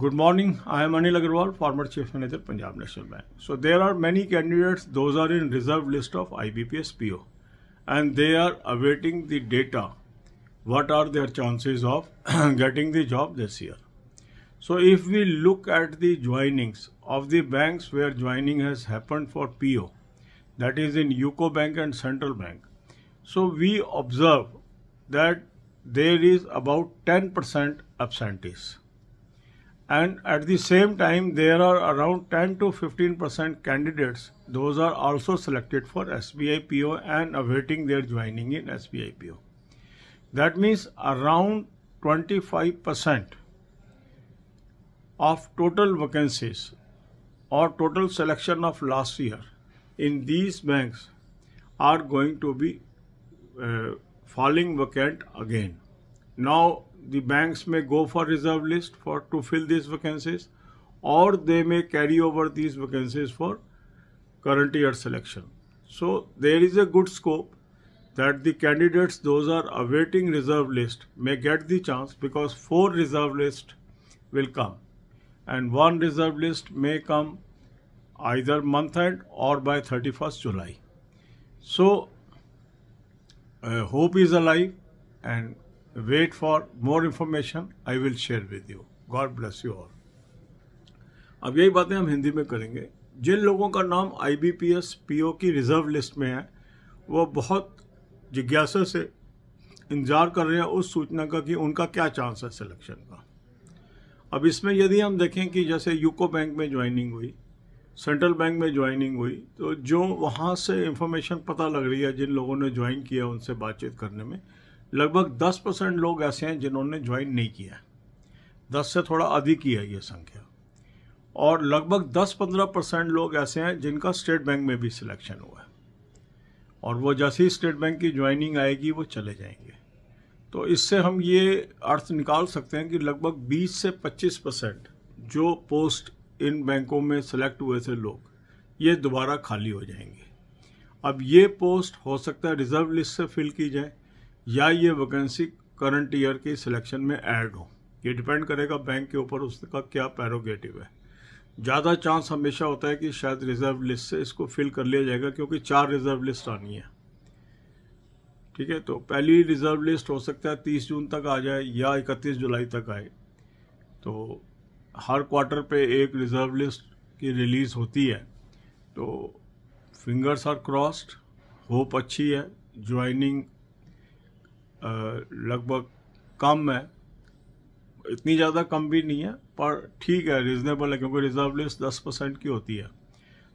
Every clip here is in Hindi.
Good morning. I am Anil Agarwal, former Chief Manager, Punjab National Bank. So there are many candidates. Those are in reserved list of IBPS PO, and they are awaiting the data. What are their chances of getting the job this year? So if we look at the joinings of the banks where joining has happened for PO, that is in UCO Bank and Central Bank. So we observe that there is about 10% absentees and at the same time there are around 10 to 15 percent candidates those are also selected for SBIPO and awaiting their joining in SBIPO. That means around 25 percent of total vacancies or total selection of last year in these banks are going to be uh, falling vacant again. Now the banks may go for reserve list for to fill these vacancies or they may carry over these vacancies for current year selection. So there is a good scope that the candidates those are awaiting reserve list may get the chance because four reserve list will come and one reserve list may come either month end or by 31st July. So uh, hope is alive and wait for more information. I will share with you. God bless you all. अब यही बातें हम हिंदी में करेंगे जिन लोगों का नाम I B P S P O की रिजर्व लिस्ट में है वो बहुत जिज्ञासा से इंतज़ार कर रहे हैं उस सूचना का कि उनका क्या चांस है सिलेक्शन का अब इसमें यदि हम देखें कि जैसे यूको बैंक में ज्वाइनिंग हुई सेंट्रल बैंक में ज्वाइनिंग हुई तो जो वहाँ से इंफॉर्मेशन पता लग रही है जिन लोगों ने ज्वाइन किया उनसे बातचीत करने में लगभग 10 परसेंट लोग ऐसे हैं जिन्होंने ज्वाइन नहीं किया दस से थोड़ा अधिक ही है ये संख्या और लगभग 10-15 परसेंट लोग ऐसे हैं जिनका स्टेट बैंक में भी सिलेक्शन हुआ है और वो जैसे ही स्टेट बैंक की ज्वाइनिंग आएगी वो चले जाएंगे तो इससे हम ये अर्थ निकाल सकते हैं कि लगभग 20 से 25 परसेंट जो पोस्ट इन बैंकों में सिलेक्ट हुए थे लोग ये दोबारा खाली हो जाएंगे अब ये पोस्ट हो सकता है रिजर्व लिस्ट से फिल की जाए या ये वैकेंसी करंट ईयर के सिलेक्शन में ऐड हो ये डिपेंड करेगा बैंक के ऊपर उसका क्या पैरोगेटिव है ज़्यादा चांस हमेशा होता है कि शायद रिज़र्व लिस्ट से इसको फिल कर लिया जाएगा क्योंकि चार रिज़र्व लिस्ट आनी है ठीक है तो पहली रिज़र्व लिस्ट हो सकता है तीस जून तक आ जाए या इकतीस जुलाई तक आए तो हर क्वार्टर पे एक रिज़र्व लिस्ट की रिलीज़ होती है तो फिंगर्स आर क्रॉस्ड होप अच्छी है ज्वाइनिंग लगभग कम है इतनी ज़्यादा कम भी नहीं है पर ठीक है रिजनेबल है क्योंकि रिजर्व लिस्ट दस परसेंट की होती है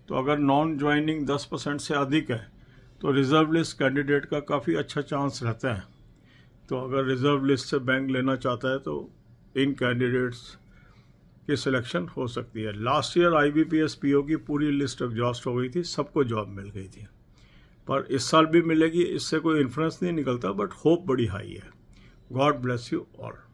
तो अगर नॉन ज्वाइनिंग दस परसेंट से अधिक है तो रिज़र्व लिस्ट कैंडिडेट का काफ़ी अच्छा चांस रहता है तो अगर रिज़र्व लिस्ट से बैंक लेना चाहता है तो इन कैंडिडेट्स की सिलेक्शन हो सकती है last year I B P S P O की पूरी लिस्ट एग्जॉस्ट हो गई थी सबको जॉब मिल गई थी पर इस साल भी मिलेगी इससे कोई इन्फ्लुएंस नहीं निकलता बट होप बड़ी हाई है गॉड ब्लेस यू ऑल